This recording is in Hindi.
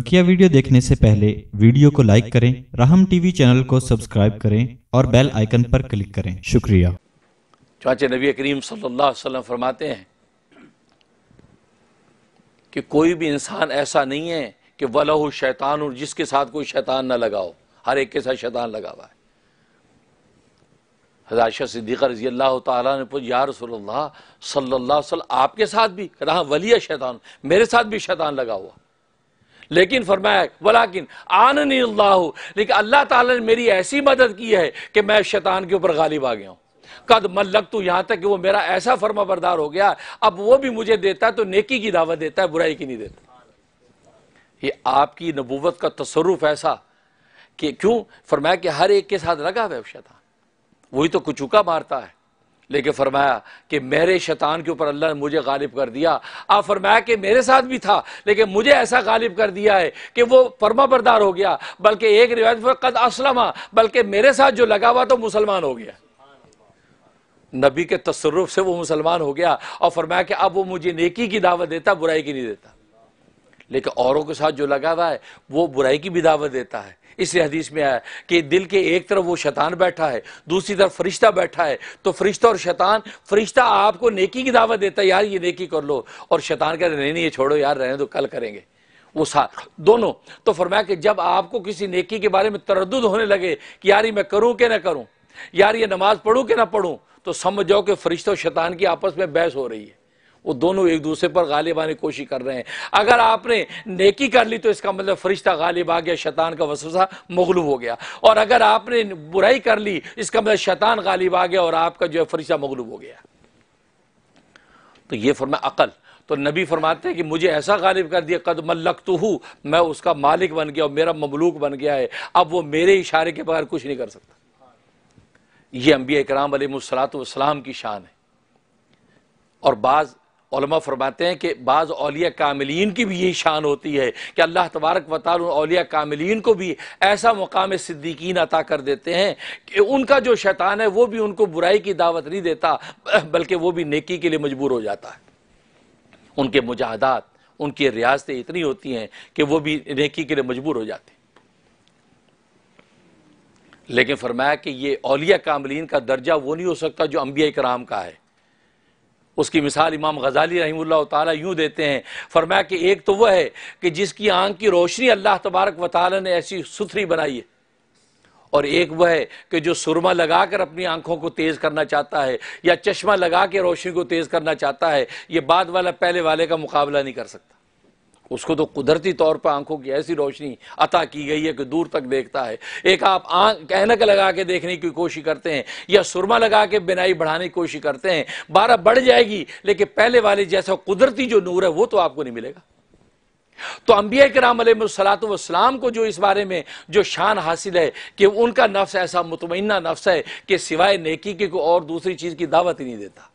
बकिया वीडियो देखने से पहले वीडियो को लाइक करें राहम टीवी चैनल को सब्सक्राइब करें और बेल आइकन पर क्लिक करें शुक्रिया चाचे नबी करीम सल्लाम फरमाते हैं कि कोई भी इंसान ऐसा नहीं है कि वलह शैतान और जिसके साथ कोई शैतान ना लगाओ हर एक के साथ शैतान लगा हुआ है हजारशा सिद्दीक़ा रजी अल्लाह तार सल्ला आपके साथ भी रहा वलिया शैतान मेरे साथ भी शैतान लगा हुआ लेकिन फरमाया वलाकिन आननी अल्लाह लेकिन अल्लाह ताला ने मेरी ऐसी मदद की है कि मैं शैतान के ऊपर गालिब आ गया हूँ कद लग तू यहाँ तक कि वो मेरा ऐसा फर्मा बरदार हो गया अब वो भी मुझे देता है तो नेकी की दावत देता है बुराई की नहीं देता ये आपकी नबूवत का तसरुफ ऐसा कि क्यों फरमाया कि हर एक के साथ लगा हुआ शैतान वही तो कुचूका मारता है लेकिन फरमाया कि मेरे शैतान के ऊपर अल्लाह ने मुझे गालिब कर दिया आप फरमाया कि मेरे साथ भी था लेकिन मुझे ऐसा गालिब कर दिया है कि वो फर्मा बरदार हो गया बल्कि एक रिवायत पर कद असलमा बल्कि मेरे साथ जो लगा हुआ तो मुसलमान हो गया नबी के तसरुफ से वो मुसलमान हो गया और फरमाया कि अब वो मुझे नेकी की दावत देता बुराई की नहीं देता लेकिन औरों के साथ जो लगा हुआ है वो बुराई की भी दावत देता है इस हदीस में आया कि दिल के एक तरफ वो शैतान बैठा है दूसरी तरफ फरिश्ता बैठा है तो फरिश्ता और शैतान फरिश्ता आपको नेकी की दावत देता है यार ये नेकी कर लो और शैतान कह रहे नहीं नहीं ये छोड़ो यार रहने तो कल करेंगे वो सा दोनों तो फरमाया कि जब आपको किसी नेकी के बारे में तरद होने लगे कि यार ये मैं करूँ कि ना करूँ यार ये नमाज़ पढ़ूँ कि ना पढ़ूँ तो समझ जाओ कि फरिश्तों शैतान की आपस में बहस हो रही है वो दोनों एक दूसरे पर गालिब आने की कोशिश कर रहे हैं अगर आपने नेकी कर ली तो इसका मतलब फरिश्ता गालिब आ गया शैतान का वसूसा मगलूब हो गया और अगर आपने बुराई कर ली इसका मतलब शैतान गालिब आ गया और आपका जो है फरिश्ता मगलूब हो गया तो ये फरमा अकल तो नबी फरमाते हैं कि मुझे ऐसा गालिब कर दिया कद मल्लक तो हूं मैं उसका मालिक बन गया और मेरा ममलूक बन गया है अब वो मेरे इशारे के बगैर कुछ नहीं कर सकता ये अम्बिया कराम अलमसलात की शान है और बाज़ फरमाते हैं कि बाज़ अलिया कामिलीन की भी यही शान होती है कि अल्लाह तबारक वालिया कामिलीन को भी ऐसा मकाम सिद्दीकीन अता कर देते हैं कि उनका जो शैतान है वो भी उनको बुराई की दावत नहीं देता बल्कि वो भी नेकी के लिए मजबूर हो जाता है उनके मुजाहदात उनकी रियासतें इतनी होती हैं कि वो भी नेकी के लिए मजबूर हो जाते लेकिन फरमाया कि ये अलिया कामलिन का दर्जा वो नहीं हो सकता जो अम्बिया कराम का है उसकी मिसाल इमाम गजाली रही तू यूँ देते हैं फरमाया कि एक तो वह है कि जिसकी आंख की रोशनी अल्लाह तबारक व ताल ने ऐसी सुथरी बनाई है और एक वह है कि जो सुरमा लगा कर अपनी आंखों को तेज़ करना चाहता है या चश्मा लगा के रोशनी को तेज़ करना चाहता है ये बाद वाला पहले वाले का मुकाबला नहीं कर सकता उसको तो कुदरती तौर पर आंखों की ऐसी रोशनी अता की गई है कि दूर तक देखता है एक आप आंख एनक लगा के देखने की कोशिश करते हैं या सुरमा लगा के बिनाई बढ़ाने की कोशिश करते हैं बारह बढ़ जाएगी लेकिन पहले वाले जैसा कुदरती जो नूर है वो तो आपको नहीं मिलेगा तो अम्बिया राम सलातम को जो इस बारे में जो शान हासिल है कि उनका नफ्स ऐसा मुतमिन नफ्स है कि सिवाय नेकी के कोई और दूसरी चीज़ की दावत ही नहीं देता